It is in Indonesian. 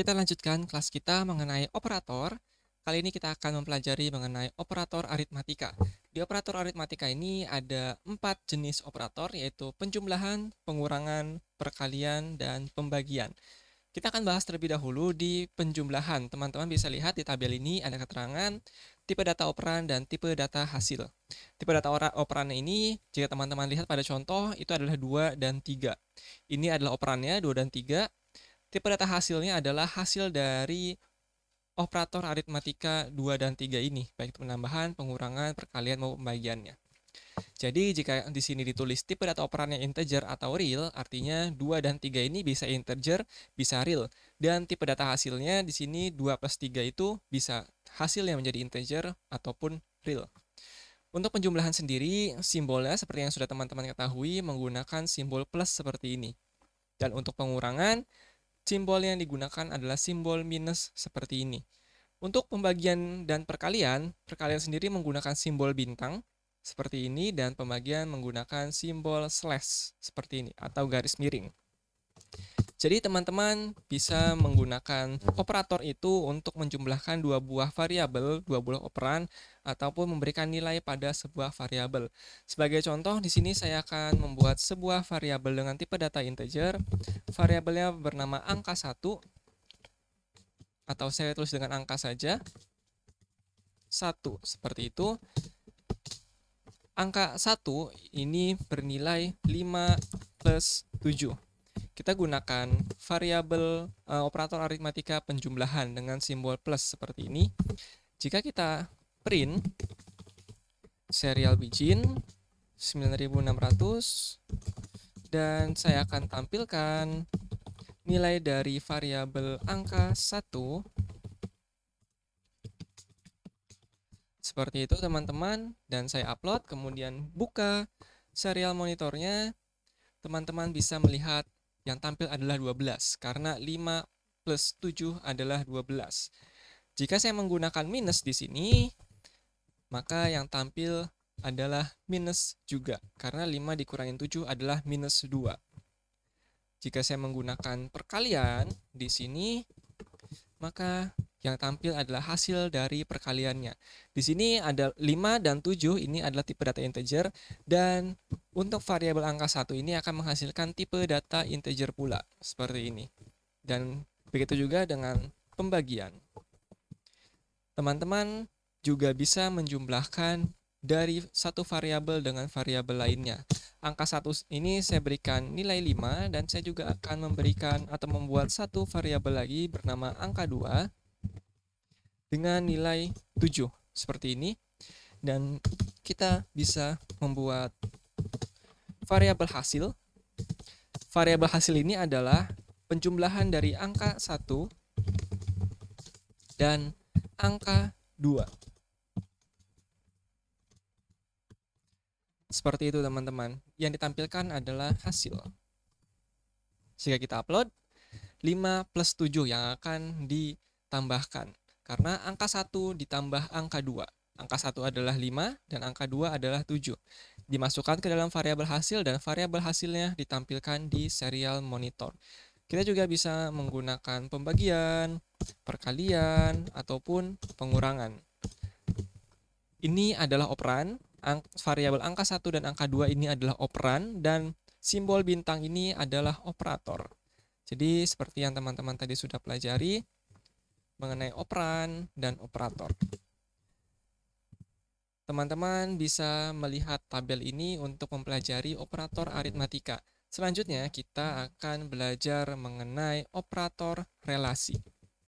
Kita lanjutkan kelas kita mengenai operator. Kali ini kita akan mempelajari mengenai operator aritmatika. Di operator aritmatika ini ada empat jenis operator, yaitu penjumlahan, pengurangan, perkalian, dan pembagian. Kita akan bahas terlebih dahulu di penjumlahan. Teman-teman bisa lihat di tabel ini ada keterangan tipe data operan dan tipe data hasil. Tipe data operan ini, jika teman-teman lihat pada contoh, itu adalah 2 dan 3. Ini adalah operannya 2 dan 3, Tipe data hasilnya adalah hasil dari operator aritmatika 2 dan 3 ini, baik penambahan, pengurangan, perkalian maupun pembagiannya. Jadi jika di sini ditulis tipe data operannya integer atau real, artinya 2 dan 3 ini bisa integer, bisa real. Dan tipe data hasilnya di sini 2 plus 3 itu bisa hasil yang menjadi integer ataupun real. Untuk penjumlahan sendiri, simbolnya seperti yang sudah teman-teman ketahui menggunakan simbol plus seperti ini. Dan untuk pengurangan, Simbol yang digunakan adalah simbol minus seperti ini. Untuk pembagian dan perkalian, perkalian sendiri menggunakan simbol bintang seperti ini dan pembagian menggunakan simbol slash seperti ini atau garis miring. Jadi teman-teman bisa menggunakan operator itu untuk menjumlahkan dua buah variabel, dua buah operan ataupun memberikan nilai pada sebuah variabel. Sebagai contoh di sini saya akan membuat sebuah variabel dengan tipe data integer. Variabelnya bernama angka 1 atau saya tulis dengan angka saja. 1 seperti itu. Angka 1 ini bernilai 5 plus 7 kita gunakan variabel uh, operator aritmatika penjumlahan dengan simbol plus seperti ini. Jika kita print serial bijin 9600 dan saya akan tampilkan nilai dari variabel angka 1 seperti itu teman-teman dan saya upload kemudian buka serial monitornya teman-teman bisa melihat yang tampil adalah 12 karena 5 plus 7 adalah 12. Jika saya menggunakan minus di sini, maka yang tampil adalah minus juga karena 5 dikurangin 7 adalah minus 2. Jika saya menggunakan perkalian di sini, maka yang tampil adalah hasil dari perkaliannya. Di sini ada 5 dan 7 ini adalah tipe data integer dan untuk variabel angka satu ini akan menghasilkan tipe data integer pula seperti ini. Dan begitu juga dengan pembagian. Teman-teman juga bisa menjumlahkan dari satu variabel dengan variabel lainnya. Angka satu ini saya berikan nilai 5 dan saya juga akan memberikan atau membuat satu variabel lagi bernama angka 2 dengan nilai 7 seperti ini dan kita bisa membuat variabel hasil. Variabel hasil ini adalah penjumlahan dari angka 1 dan angka 2. Seperti itu teman-teman. Yang ditampilkan adalah hasil. Jika kita upload, 5 plus 7 yang akan ditambahkan karena angka 1 ditambah angka 2. Angka 1 adalah 5 dan angka 2 adalah 7. Dimasukkan ke dalam variabel hasil dan variabel hasilnya ditampilkan di serial monitor. Kita juga bisa menggunakan pembagian, perkalian, ataupun pengurangan. Ini adalah operan, ang variabel angka 1 dan angka 2 ini adalah operan, dan simbol bintang ini adalah operator. Jadi seperti yang teman-teman tadi sudah pelajari, mengenai operan dan operator. Teman-teman bisa melihat tabel ini untuk mempelajari operator aritmatika. Selanjutnya, kita akan belajar mengenai operator relasi.